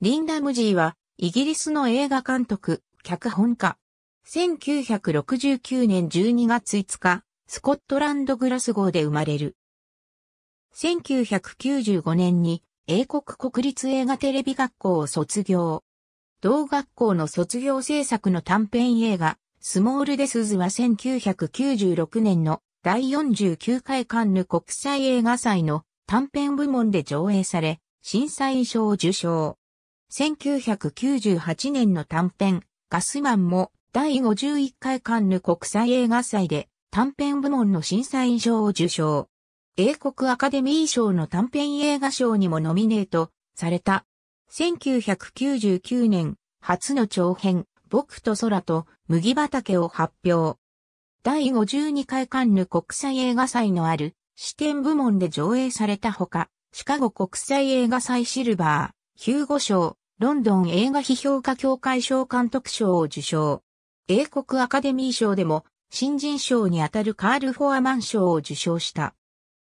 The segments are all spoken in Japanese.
リン・ダ・ムジーは、イギリスの映画監督、脚本家。1969年12月5日、スコットランドグラスゴーで生まれる。1995年に英国国立映画テレビ学校を卒業。同学校の卒業制作の短編映画、スモールデスズは1996年の第49回カンヌ国際映画祭の短編部門で上映され、審査員賞を受賞。1998年の短編、ガスマンも第51回カンヌ国際映画祭で短編部門の審査員賞を受賞。英国アカデミー賞の短編映画賞にもノミネートされた。1999年、初の長編、僕と空と麦畑を発表。第52回カンヌ国際映画祭のある視点部門で上映されたほか、シカゴ国際映画祭シルバー、ヒューゴ賞、ロンドン映画批評家協会賞監督賞を受賞。英国アカデミー賞でも新人賞にあたるカール・フォアマン賞を受賞した。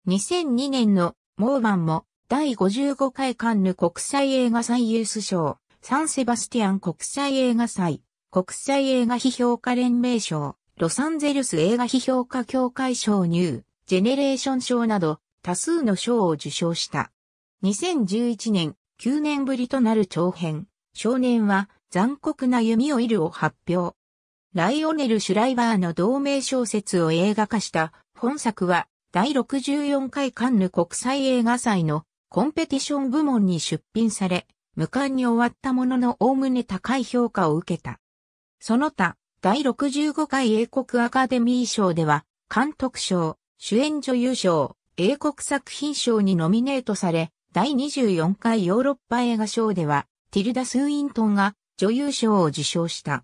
2002年のモーマンも第55回カンヌ国際映画最優秀賞、サンセバスティアン国際映画祭、国際映画批評家連盟賞、ロサンゼルス映画批評家協会賞ニュー、ジェネレーション賞など多数の賞を受賞した。2011年、9年ぶりとなる長編、少年は残酷な弓を射るを発表。ライオネル・シュライバーの同名小説を映画化した本作は第64回カンヌ国際映画祭のコンペティション部門に出品され、無冠に終わったもののおおむね高い評価を受けた。その他、第65回英国アカデミー賞では、監督賞、主演女優賞、英国作品賞にノミネートされ、第24回ヨーロッパ映画賞では、ティルダ・スウィントンが女優賞を受賞した。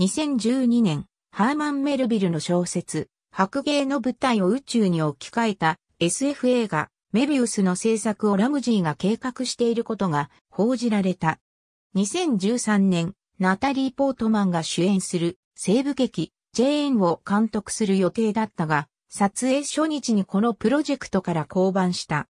2012年、ハーマン・メルビルの小説、白芸の舞台を宇宙に置き換えた SF 映画、メビウスの制作をラムジーが計画していることが報じられた。2013年、ナタリー・ポートマンが主演する西部劇、ジェーンを監督する予定だったが、撮影初日にこのプロジェクトから降板した。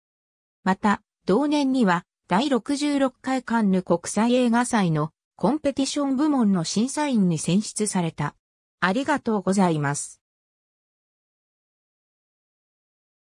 また、同年には、第66回カンヌ国際映画祭のコンペティション部門の審査員に選出された。ありがとうございます。